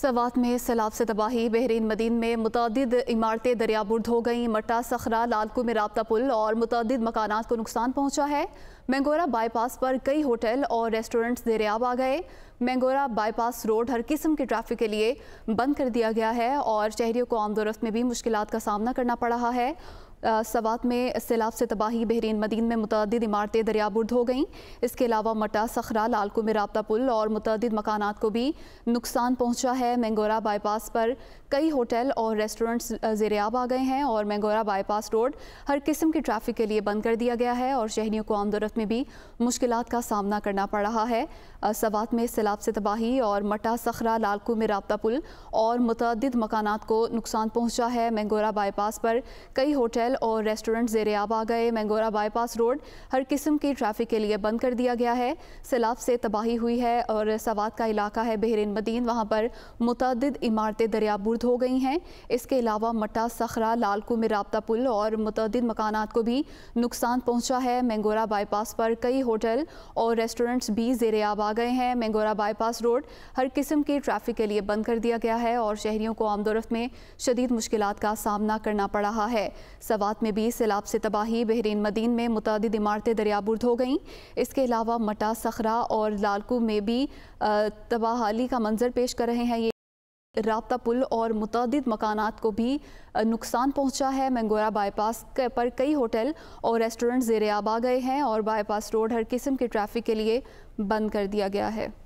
सवात में सैलाब से तबाही बहरीन मदीन में मुतद इमारतें दरियाबुर्द हो गईं मट्टा सखरा लालकू में रबता पुल और मतदद मकाना को नुकसान पहुंचा है मैंगोरा बाईपास पर कई होटल और रेस्टोरेंट्स दरियाब आ गए मैंगोरा बाईपास रोड हर किस्म के ट्रैफिक के लिए बंद कर दिया गया है और शहरीों को आमदोरफ्त में भी मुश्किल का सामना करना पड़ रहा है सवात में सैलाब से तबाही बहरीन मदीन में मुतद इमारतें दरिया बुर्द हो गईं इसके अलावा मटा सखरा लालकू में रबता पुल और मुतद मकाना को भी नुकसान पहुँचा है मैंगोरा बाईपास पर कई होटल और रेस्टोरेंट्स जेरियाब आ गए हैं और मैंगोरा बाईपास रोड हर किस्म की ट्रैफिक के लिए बंद कर दिया गया है और शहरीों को आमदोरफ़ में भी मुश्किल का सामना करना पड़ रहा है सवात में सैलाब से तबाही और मटा सखरा लालको में रबता पुल और मुतद मकाना को नुकसान पहुँचा है मैंगोरा बाईपास पर कई होटल होटल और रेस्टोरेंट जेरेआब आ गए मैंगोरा बाईपास रोड हर किस्म की ट्रैफिक के लिए बंद कर दिया गया है सैलाब से तबाही हुई है और सवाद का इलाका है बहरीन मदीन वहाँ पर मुतद इमारतें दरियाबुर्द हो गई हैं इसके अलावा मटा सखरा लालकू में रबता पुल और मुतद मकाना को भी नुकसान पहुँचा है मैंगोरा बाईपास पर कई होटल और रेस्टोरेंट्स भी जेरेआब आ गए हैं मैंगोरा बाईपास रोड हर किस्म की ट्रैफिक के लिए बंद कर दिया गया है और शहरीों को आमदोरफ में शदीद मुश्किल का सामना करना पड़ रहा है सवात में भी सैलाब से तबाही बहरीन मदीन में मुतद इमारतें दरियाबुर्द हो गईं इसके अलावा मटा सखरा और लालकू में भी तबाहाली का मंजर पेश कर रहे हैं ये रबता पुल और मुतद मकाना को भी नुकसान पहुँचा है मंगोरा बाईपास पर कई होटल और रेस्टोरेंट जेर आब आ गए हैं और बाईपास रोड हर किस्म के ट्रैफिक के लिए बंद कर दिया गया है